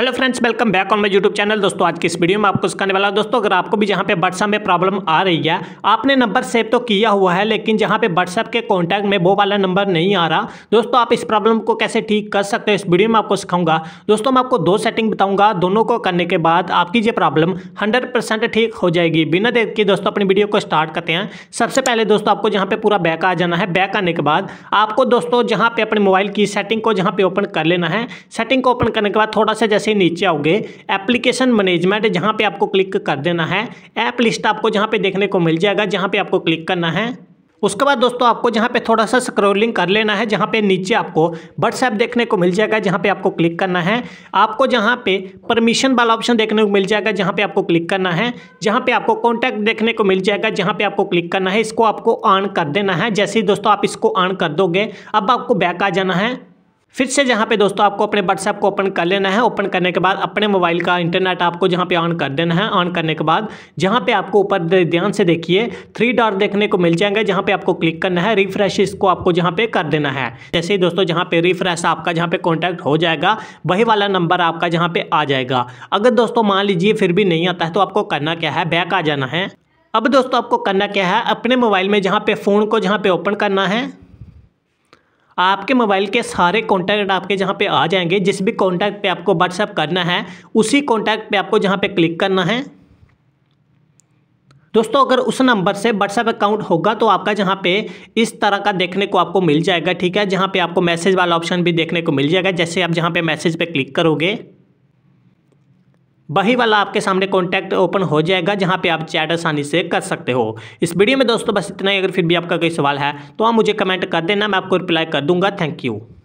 hello friends welcome back on my YouTube channel दोस्तों आज की इस वीडियो में आपको सिखाने वाला दोस्तों अगर आपको भी जहाँ पे व्हाट्सअप में प्रॉब्लम आ रही है आपने नंबर सेव तो किया हुआ है लेकिन जहाँ पे व्हाट्सअप के कॉन्टैक्ट में वो वाला नंबर नहीं आ रहा दोस्तों आप इस प्रॉब्लम को कैसे ठीक कर सकते हो इस वीडियो में आपको सिखाऊंगा दोस्तों मैं आपको दो सेटिंग बताऊंगा दोनों को करने के बाद आपकी ये प्रॉब्लम हंड्रेड ठीक हो जाएगी बिना देख के दोस्तों अपनी वीडियो को स्टार्ट करते हैं सबसे पहले दोस्तों आपको जहाँ पर पूरा बैक आ जाना है बैक आने के बाद आपको दोस्तों जहाँ पे अपने मोबाइल की सेटिंग को जहाँ पे ओपन कर लेना है सेटिंग को ओपन करने के बाद थोड़ा सा जैसे सबसे नीचे आओगे एप्लीकेशन मैनेजमेंट जहाँ पे आपको क्लिक कर देना है ऐप लिस्ट आपको जहाँ पे देखने को मिल जाएगा जहाँ पे आपको क्लिक करना है उसके बाद दोस्तों आपको जहाँ पे थोड़ा सा स्क्रोलिंग कर लेना है जहाँ पे नीचे आपको व्हाट्सएप देखने को मिल जाएगा जहाँ पे आपको क्लिक करना है आपको जहाँ पे परमिशन वाला ऑप्शन देखने को मिल जाएगा जहाँ पे आपको क्लिक करना है जहाँ पे आपको कॉन्टैक्ट देखने को मिल जाएगा जहाँ पे आपको क्लिक करना है इसको आपको ऑन कर देना है जैसे ही दोस्तों आप इसको ऑन कर दोगे अब आपको बैक आ जाना है फिर से जहाँ पे दोस्तों आपको अपने व्हाट्सएप को ओपन कर लेना है ओपन करने के बाद अपने मोबाइल का इंटरनेट आपको जहाँ पे ऑन कर देना है ऑन करने के बाद जहाँ पे आपको ऊपर ध्यान से देखिए थ्री डॉट देखने को मिल जाएंगे जहाँ पे आपको क्लिक करना है रिफ्रेश इसको आपको जहाँ पे कर देना है जैसे ही दोस्तों जहाँ पे रिफ्रेश आपका जहाँ पे कॉन्टैक्ट हो जाएगा वही वाला नंबर आपका जहाँ पे आ जाएगा अगर दोस्तों मान लीजिए फिर भी नहीं आता है तो आपको करना क्या है बैक आ जाना है अब दोस्तों आपको करना क्या है अपने मोबाइल में जहाँ पे फ़ोन को जहाँ पे ओपन करना है आपके मोबाइल के सारे कॉन्टैक्ट आपके जहाँ पे आ जाएंगे जिस भी कॉन्टैक्ट पे आपको व्हाट्सअप करना है उसी कॉन्टैक्ट पे आपको जहाँ पे क्लिक करना है दोस्तों अगर उस नंबर से व्हाट्सएप अकाउंट होगा तो आपका जहाँ पे इस तरह का देखने को आपको मिल जाएगा ठीक है जहाँ पे आपको मैसेज वाला ऑप्शन भी देखने को मिल जाएगा जैसे आप जहाँ पे मैसेज पे क्लिक करोगे वही वाला आपके सामने कॉन्टैक्ट ओपन हो जाएगा जहाँ पे आप चैट आसानी से कर सकते हो इस वीडियो में दोस्तों बस इतना ही अगर फिर भी आपका कोई सवाल है तो आप मुझे कमेंट कर देना मैं आपको रिप्लाई कर दूंगा थैंक यू